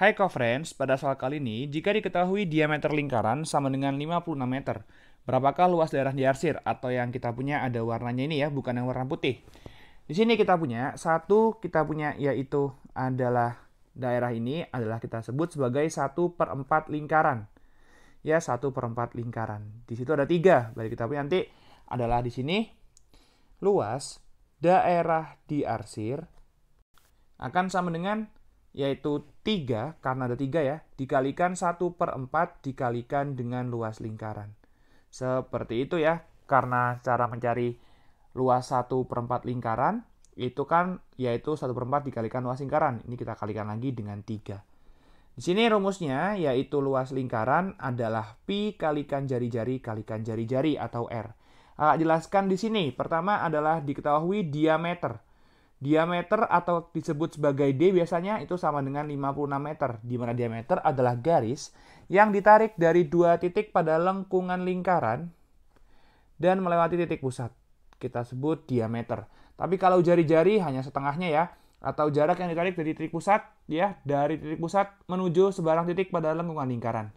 Hai friends, pada soal kali ini, jika diketahui diameter lingkaran sama dengan 56 meter, berapakah luas daerah diarsir atau yang kita punya ada warnanya ini ya, bukan yang warna putih. Di sini kita punya, satu kita punya yaitu adalah daerah ini adalah kita sebut sebagai 1 per 4 lingkaran. Ya, 1 per 4 lingkaran. Di situ ada tiga, berarti kita punya nanti adalah di sini luas daerah diarsir akan sama dengan yaitu 3, karena ada 3 ya, dikalikan 1 per 4 dikalikan dengan luas lingkaran. Seperti itu ya, karena cara mencari luas 1 per 4 lingkaran, itu kan yaitu 1 per 4 dikalikan luas lingkaran. Ini kita kalikan lagi dengan 3. Di sini rumusnya yaitu luas lingkaran adalah pi kalikan jari-jari kalikan jari-jari atau R. Ah, jelaskan di sini, pertama adalah diketahui diameter Diameter atau disebut sebagai D biasanya itu sama dengan 56 meter, di mana diameter adalah garis yang ditarik dari dua titik pada lengkungan lingkaran dan melewati titik pusat. Kita sebut diameter. Tapi kalau jari-jari hanya setengahnya ya, atau jarak yang ditarik dari titik pusat ya, dari titik pusat menuju sebarang titik pada lengkungan lingkaran.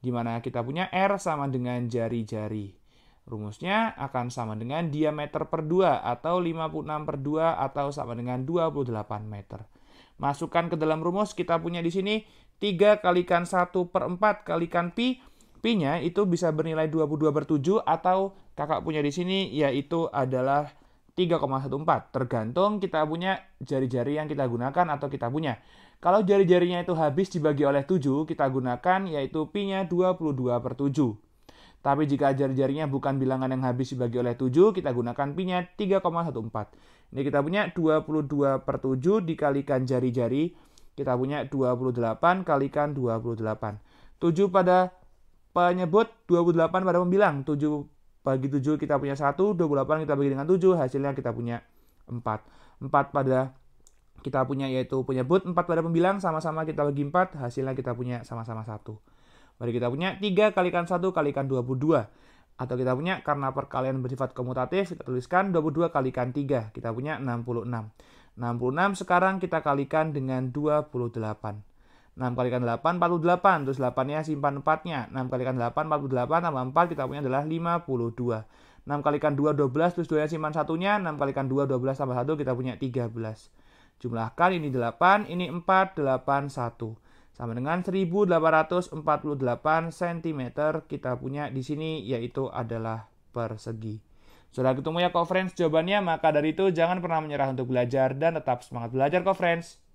Di mana kita punya R sama dengan jari-jari. Rumusnya akan sama dengan diameter per 2 atau 56 per 2 atau sama dengan 28 meter. Masukkan ke dalam rumus kita punya di sini 3 kalikan 1 per 4 kalikan pi. Pi-nya itu bisa bernilai 22 per 7 atau kakak punya di sini yaitu adalah 3,14 tergantung kita punya jari-jari yang kita gunakan atau kita punya. Kalau jari-jarinya itu habis dibagi oleh 7, kita gunakan yaitu pi-nya 22 per 7. Tapi jika jari-jarinya bukan bilangan yang habis dibagi oleh 7, kita gunakan pi-nya 3,14. Ini kita punya 22 per 7 dikalikan jari-jari. Kita punya 28 kalikan 28. 7 pada penyebut, 28 pada pembilang. 7 bagi 7 kita punya 1, 28 kita bagi dengan 7, hasilnya kita punya 4. 4 pada kita punya yaitu penyebut, 4 pada pembilang, sama-sama kita bagi 4, hasilnya kita punya sama-sama 1. Mari kita punya 3 kalikan 1 kalikan 22. Atau kita punya karena perkalian bersifat komutatif, kita tuliskan 22 kalikan 3. Kita punya 66. 66 sekarang kita kalikan dengan 28. 6 kalikan 8, 48. Terus 8-nya simpan 4-nya. 6 kalikan 8, 48. Tambah 4 kita punya adalah 52. 6 kalikan 2, 12. Terus 2-nya simpan 1-nya. 6 kalikan 2, 12. Tambah 1 kita punya 13. Jumlahkan ini 8, ini 4, 8, 1 sama dengan 1848 cm kita punya di sini yaitu adalah persegi. Sudah ketemu ya, co-friends, jawabannya. Maka dari itu, jangan pernah menyerah untuk belajar dan tetap semangat belajar, co-friends.